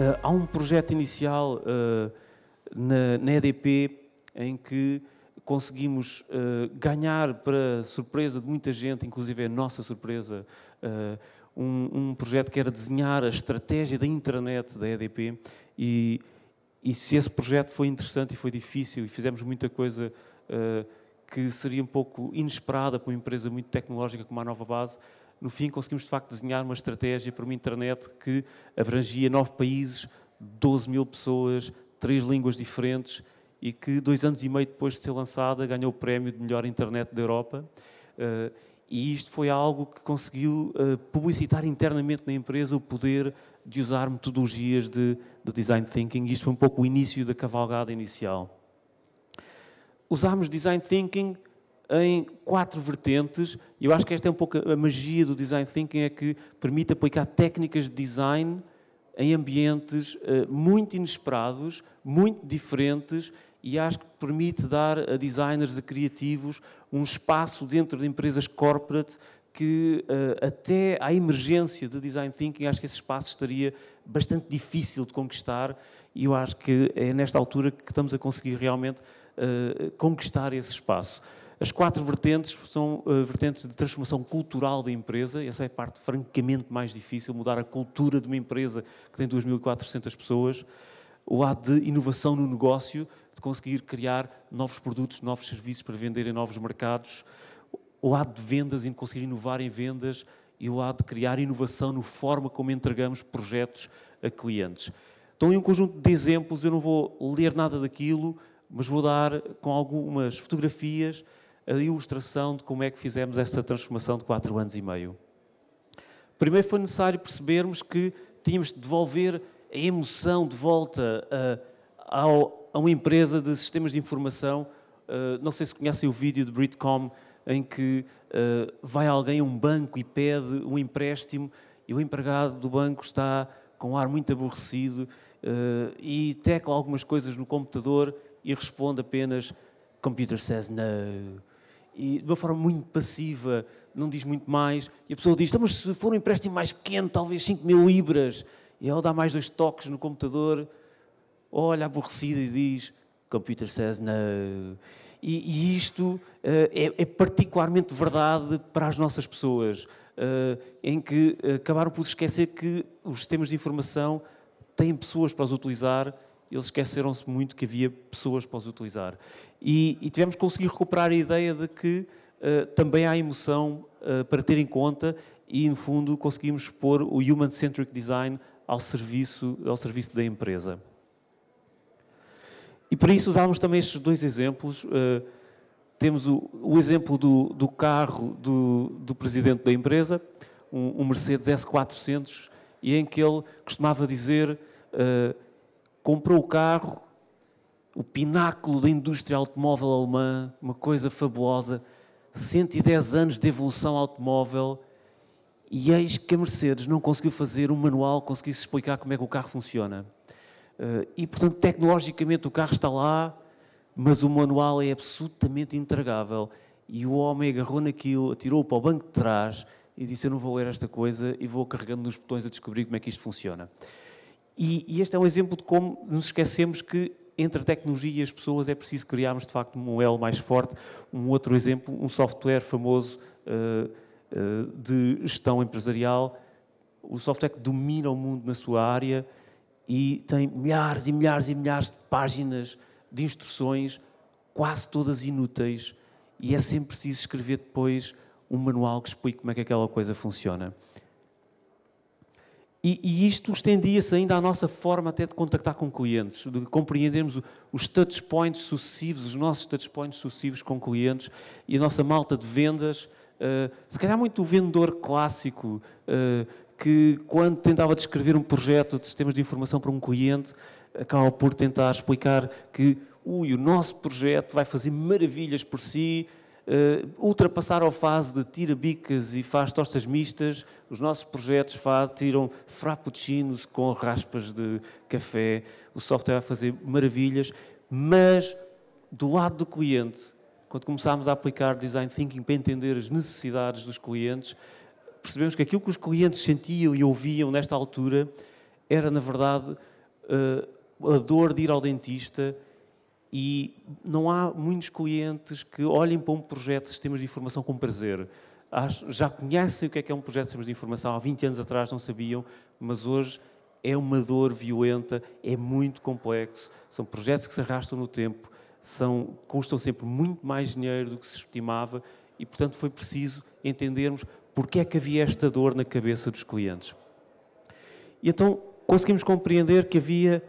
Eh, há um projeto inicial uh, na, na, EDP em que conseguimos uh, ganhar, para surpresa de muita gente, inclusive é a nossa surpresa, um, um, projeto que era desenhar a estratégia da Internet da EDP. E, e se esse projeto foi interessante e foi difícil, e fizemos muita coisa que seria um pouco inesperada para uma empresa muito tecnológica como a Nova Base, no fim conseguimos de facto desenhar uma estratégia para uma internet que abrangia nove países, 12 mil pessoas, três línguas diferentes e que dois anos e meio depois de ser lançada ganhou o prémio de melhor internet da Europa. Eh, e isto foi algo que conseguiu eh, publicitar internamente na empresa o poder de usar metodologias de, de design thinking. Isto foi um pouco o início da cavalgada inicial. Usámos design thinking em quatro vertentes. e Eu acho que esta é um pouco a magia do design thinking, é que permite aplicar técnicas de design em ambientes eh, muito inesperados, muito diferentes, e acho que permite dar a designers, e criativos, um espaço dentro de empresas corporate que eh, até à emergência de design thinking, acho que esse espaço estaria bastante difícil de conquistar e eu acho que é nesta altura que estamos a conseguir realmente eh, conquistar esse espaço. As quatro vertentes são uh, vertentes de transformação cultural da empresa. Essa é a parte francamente mais difícil, mudar a cultura de uma empresa que tem 2.400 pessoas. O lado de inovação no negócio, de conseguir criar novos produtos, novos serviços para vender em novos mercados. O lado de vendas, em conseguir inovar em vendas. E o lado de criar inovação na forma como entregamos projetos a clientes. Então, em um conjunto de exemplos, eu não vou ler nada daquilo, mas vou dar com algumas fotografias a ilustração de como é que fizemos esta transformação de quatro anos e meio. Primeiro foi necessário percebermos que tínhamos de devolver a emoção de volta eh, a, a uma empresa de sistemas de informação. Eh, não sei se conhecem o vídeo de Britcom, em que eh, vai alguém a um banco e pede um empréstimo e o empregado do banco está com um ar muito aborrecido e tecla algumas coisas no computador e responde apenas Computer says no e de uma forma muito passiva, não diz muito mais. E a pessoa diz: então, Mas se for um empréstimo mais pequeno, talvez 5 mil libras, e ela dá mais dois toques no computador, olha aborrecida e diz: Computer says no. E, e isto uh, é, é, particularmente verdade para as nossas pessoas, uh, em que acabaram por esquecer que os sistemas de informação têm pessoas para os utilizar eles esqueceram-se muito que havia pessoas para os utilizar. E, e tivemos que conseguir recuperar a ideia de que uh, também há emoção uh, para ter em conta e, no fundo, conseguimos pôr o human-centric design ao serviço, ao serviço da empresa. E para isso usámos também estes dois exemplos. Uh, temos o, o exemplo do, do carro do, do, presidente da empresa, um, um Mercedes S400, e em que ele costumava dizer comprou o carro, o pináculo da indústria automóvel alemã, uma coisa fabulosa, 110 anos de evolução automóvel, e eis que a Mercedes não conseguiu fazer um manual, conseguisse explicar como é que o carro funciona. Eh, e, portanto, tecnologicamente o carro está lá, mas o manual é absolutamente intragável. E o homem agarrou naquilo, atirou-o para o banco de trás e disse: Eu não vou ler esta coisa e vou carregando nos botões a descobrir como é que isto funciona. E, e, este é um exemplo de como nos esquecemos que entre a tecnologia e as pessoas é preciso criarmos de facto um elo mais forte. Um outro exemplo, um software famoso uh, uh, de gestão empresarial, o software que domina o mundo na sua área e tem milhares e milhares e milhares de páginas de instruções, quase todas inúteis, e é sempre preciso escrever depois um manual que explique como é que aquela coisa funciona. E, e isto estendia-se ainda à nossa forma até de contactar com clientes, de compreendermos os touch points sucessivos, os nossos touch points sucessivos com clientes e a nossa malta de vendas. Uh, se calhar muito o vendedor clássico, uh, que quando tentava descrever um projeto de sistemas de informação para um cliente, acaba por tentar explicar que ui, o nosso projeto vai fazer maravilhas por si, uh, ultrapassar a fase de tira-bicas e faz tostas mistas, os nossos projetos faz, tiram frappuccinos com raspas de café, o software vai fazer maravilhas, mas do lado do cliente, quando começámos a aplicar design thinking para entender as necessidades dos clientes, percebemos que aquilo que os clientes sentiam e ouviam nesta altura era, na verdade, uh, a dor de ir ao dentista e não há muitos clientes que olhem para um projeto de sistemas de informação com prazer. Já conhecem o que é que é um projeto de sistemas de informação, há 20 anos atrás não sabiam, mas hoje é uma dor violenta, é muito complexo, são projetos que se arrastam no tempo, são, custam sempre muito mais dinheiro do que se estimava e, portanto, foi preciso entendermos porque é que havia esta dor na cabeça dos clientes. E então conseguimos compreender que havia,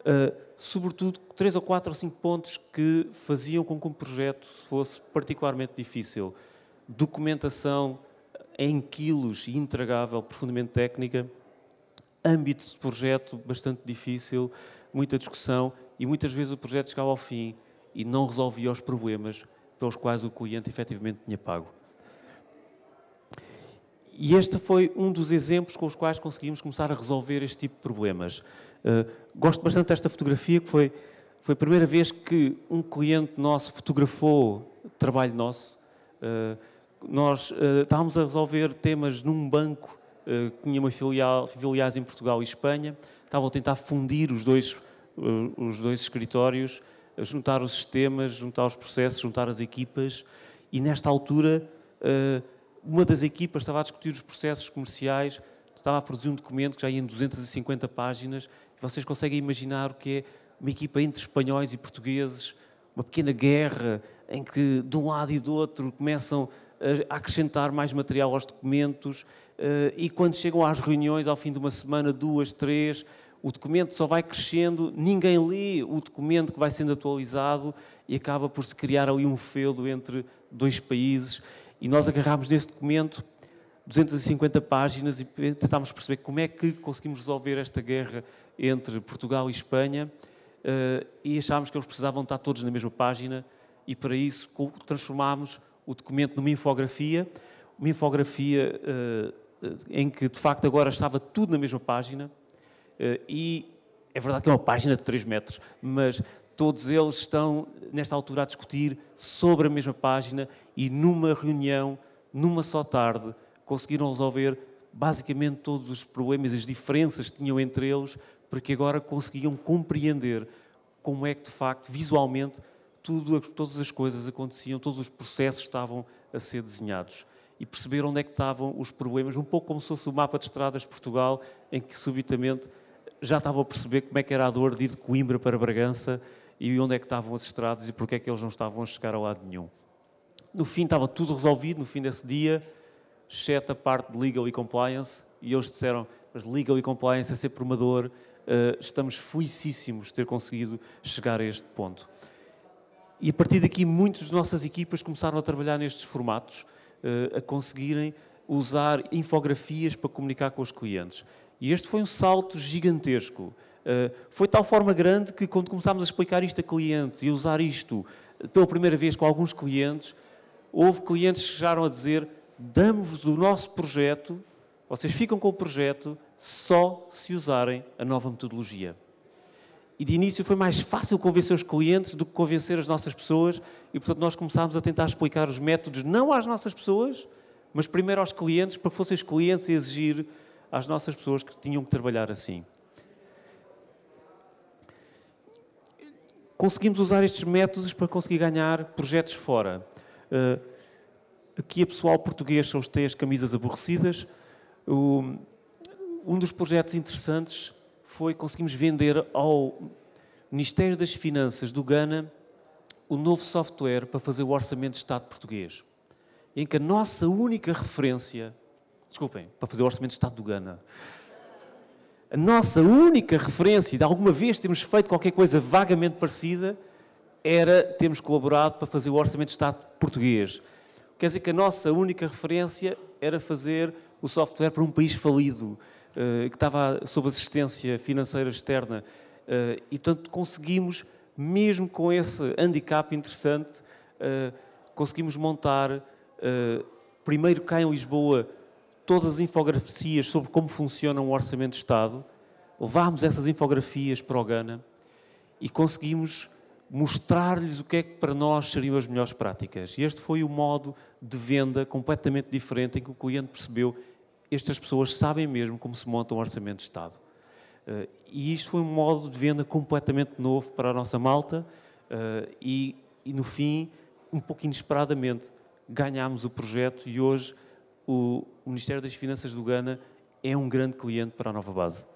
uh, sobretudo, três ou quatro ou cinco pontos que faziam com que um projeto fosse particularmente difícil. Documentação em quilos e intragável, profundamente técnica, âmbito de projeto bastante difícil, muita discussão e muitas vezes o projeto chegava ao fim e não resolvia os problemas pelos quais o cliente efetivamente tinha pago. E este foi um dos exemplos com os quais conseguimos começar a resolver este tipo de problemas. Uh, gosto bastante desta fotografia que foi foi a primeira vez que um cliente nosso fotografou trabalho nosso. Eh, nós eh, estávamos a resolver temas num banco eh, que tinha uma filial, filiais em Portugal e Espanha. Estavam a tentar fundir os dois, os dois escritórios, juntar os sistemas, juntar os processos, juntar as equipas. E nesta altura, uma das equipas estava a discutir os processos comerciais, estava a produzir um documento que já ia em 250 páginas. Vocês conseguem imaginar o que é uma equipa entre espanhóis e portugueses, uma pequena guerra em que de um lado e do outro começam a acrescentar mais material aos documentos eh, e quando chegam às reuniões ao fim de uma semana, duas, três, o documento só vai crescendo, ninguém lê o documento que vai sendo atualizado e acaba por se criar ali um feudo entre dois países e nós agarramos nesse documento 250 páginas e tentámos perceber como é que conseguimos resolver esta guerra entre Portugal e Espanha uh, e achámos que eles precisavam estar todos na mesma página e para isso transformámos o documento numa infografia, uma infografia uh, em que de facto agora estava tudo na mesma página eh, e é verdade que é uma página de 3 metros, mas todos eles estão, nesta altura, a discutir sobre a mesma página e numa reunião, numa só tarde, conseguiram resolver basicamente todos os problemas, as diferenças que tinham entre eles, porque agora conseguiam compreender como é que, de facto, visualmente, tudo, todas as coisas aconteciam, todos os processos estavam a ser desenhados e perceber onde é que estavam os problemas, um pouco como se fosse o mapa de estradas de Portugal, em que subitamente já estavam a perceber como é que era a dor de ir de Coimbra para Bragança e onde é que estavam as estradas e porque é que eles não estavam a chegar a lado nenhum. No fim estava tudo resolvido, no fim desse dia, exceto a parte de legal e compliance, e eles disseram, mas legal e compliance é sempre uma dor, eh, estamos felicíssimos de ter conseguido chegar a este ponto. E a partir daqui, muitas das nossas equipas começaram a trabalhar nestes formatos, eh, a conseguirem usar infografias para comunicar com os clientes. E este foi um salto gigantesco. Eh, foi de tal forma grande que, quando começámos a explicar isto a clientes e usar isto pela primeira vez com alguns clientes, houve clientes que chegaram a dizer: damos-vos o nosso projeto vocês ficam com o projeto só se usarem a nova metodologia. E de início foi mais fácil convencer os clientes do que convencer as nossas pessoas, e portanto nós começámos a tentar explicar os métodos não às nossas pessoas, mas primeiro aos clientes, para que fossem os clientes a exigir às nossas pessoas que tinham que trabalhar assim. Conseguimos usar estes métodos para conseguir ganhar projetos fora. Eh, aqui a pessoal português são os três camisas aborrecidas, o, um dos projetos interessantes foi conseguimos vender ao Ministério das Finanças do Ghana o novo software para fazer o orçamento de Estado português, em que a nossa única referência, desculpem, para fazer o orçamento de Estado do Ghana, a nossa única referência de alguma vez termos feito qualquer coisa vagamente parecida era termos colaborado para fazer o orçamento de Estado português. Quer dizer que a nossa única referência era fazer o software para um país falido, eh, que estava sob assistência financeira externa. Eh, e, portanto, conseguimos, mesmo com esse handicap interessante, eh, conseguimos montar, primeiro cá em Lisboa, todas as infografias sobre como funciona um orçamento de Estado, levámos essas infografias para o Gana e conseguimos mostrar-lhes o que é que para nós seriam as melhores práticas. E este foi o modo de venda completamente diferente em que o cliente percebeu estas pessoas sabem mesmo como se monta um orçamento de Estado. Eh, e isto foi um modo de venda completamente novo para a nossa malta eh, e, e no fim, um pouco inesperadamente, ganhámos o projeto e hoje o Ministério das Finanças do Ghana é um grande cliente para a nova base.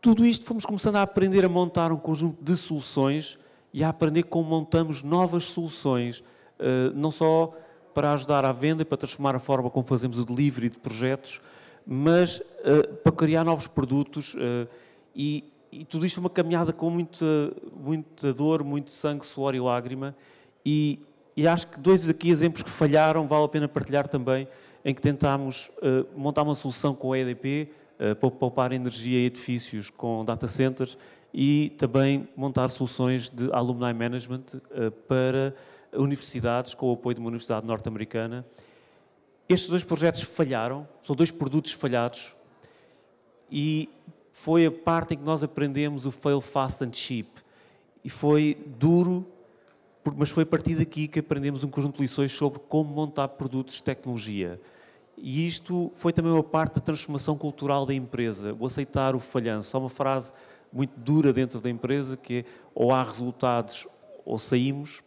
Tudo isto fomos começando a aprender a montar um conjunto de soluções e a aprender como montamos novas soluções, eh, não só para ajudar à venda e para transformar a forma como fazemos o delivery de projetos, mas eh, para criar novos produtos eh, e, e tudo isto é uma caminhada com muita, muita dor, muito sangue, suor e lágrima e, e acho que dois aqui exemplos que falharam vale a pena partilhar também, em que tentámos montar uma solução com a EDP eh, poupar energia e edifícios com data centers e também montar soluções de alumni management eh, para universidades com o apoio de uma universidade norte-americana. Estes dois projetos falharam, são dois produtos falhados e foi a parte em que nós aprendemos o fail fast and cheap. E foi duro, mas foi a partir daqui que aprendemos um conjunto de lições sobre como montar produtos de tecnologia. E isto foi também uma parte da transformação cultural da empresa, o aceitar o falhanço. Há uma frase muito dura dentro da empresa que é ou há resultados ou saímos.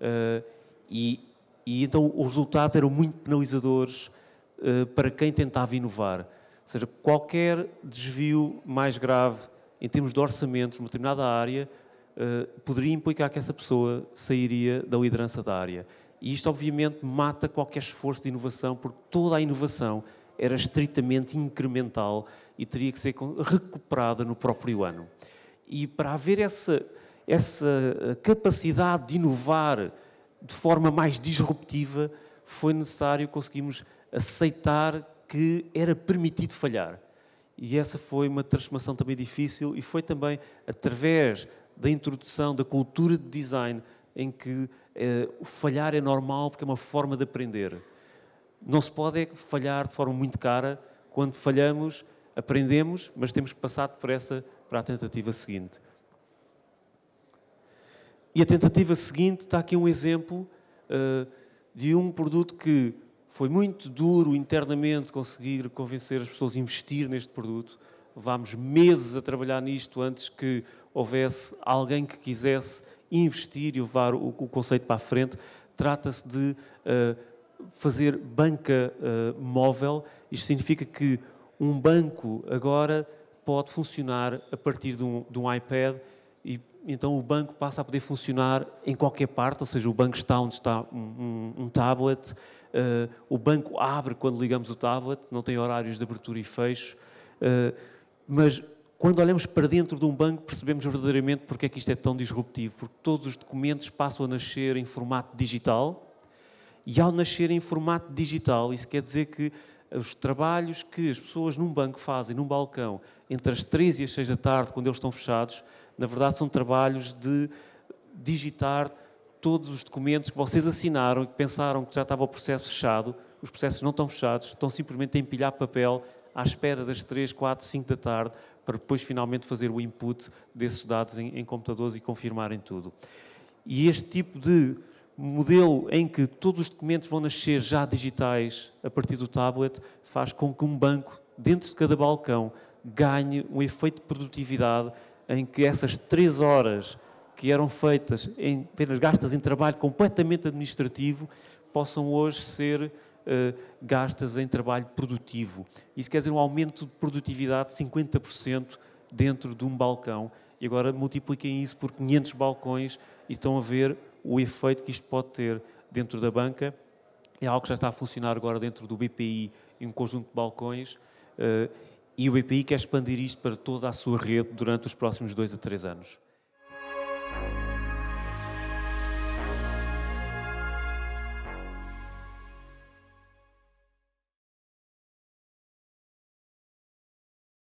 Uh, e, e, então os resultados eram muito penalizadores uh, para quem tentava inovar. Ou seja, qualquer desvio mais grave em termos de orçamentos numa determinada área uh, poderia implicar que essa pessoa sairia da liderança da área. E isto, obviamente, mata qualquer esforço de inovação, porque toda a inovação era estritamente incremental e teria que ser recuperada no próprio ano. E para haver essa, essa eh, capacidade de inovar de forma mais disruptiva, foi necessário conseguirmos aceitar que era permitido falhar. E essa foi uma transformação também difícil e foi também através da introdução da cultura de design em que o eh, falhar é normal porque é uma forma de aprender. Não se pode é falhar de forma muito cara. Quando falhamos, aprendemos, mas temos que passar depressa para a tentativa seguinte. E a tentativa seguinte está aqui um exemplo uh, de um produto que foi muito duro internamente conseguir convencer as pessoas a investir neste produto. Levámos meses a trabalhar nisto antes que houvesse alguém que quisesse investir e levar o, o conceito para a frente. Trata-se de uh, fazer banca uh, móvel. Isto significa que um banco agora pode funcionar a partir de um, de um iPad e então o banco passa a poder funcionar em qualquer parte, ou seja, o banco está onde está um, um, um tablet, uh, o banco abre quando ligamos o tablet, não tem horários de abertura e fecho, uh, mas quando olhamos para dentro de um banco, percebemos verdadeiramente porque é que isto é tão disruptivo, porque todos os documentos passam a nascer em formato digital, e ao nascer em formato digital, isso quer dizer que os trabalhos que as pessoas num banco fazem, num balcão, entre as três e as seis da tarde, quando eles estão fechados, na verdade são trabalhos de digitar todos os documentos que vocês assinaram e que pensaram que já estava o processo fechado. Os processos não estão fechados, estão simplesmente a empilhar papel à espera das 3, 4, 5 da tarde, para depois finalmente fazer o input desses dados em, em computadores e confirmarem tudo. E este tipo de modelo em que todos os documentos vão nascer já digitais a partir do tablet faz com que um banco, dentro de cada balcão, ganhe um efeito de produtividade em que essas três horas que eram feitas em, apenas gastas em trabalho completamente administrativo possam hoje ser eh, gastas em trabalho produtivo. Isso quer dizer um aumento de produtividade de 50% dentro de um balcão. E agora multipliquem isso por 500 balcões e estão a ver o efeito que isto pode ter dentro da banca. É algo que já está a funcionar agora dentro do BPI, em um conjunto de balcões. Eh, e o BPI quer expandir isto para toda a sua rede durante os próximos dois a três anos.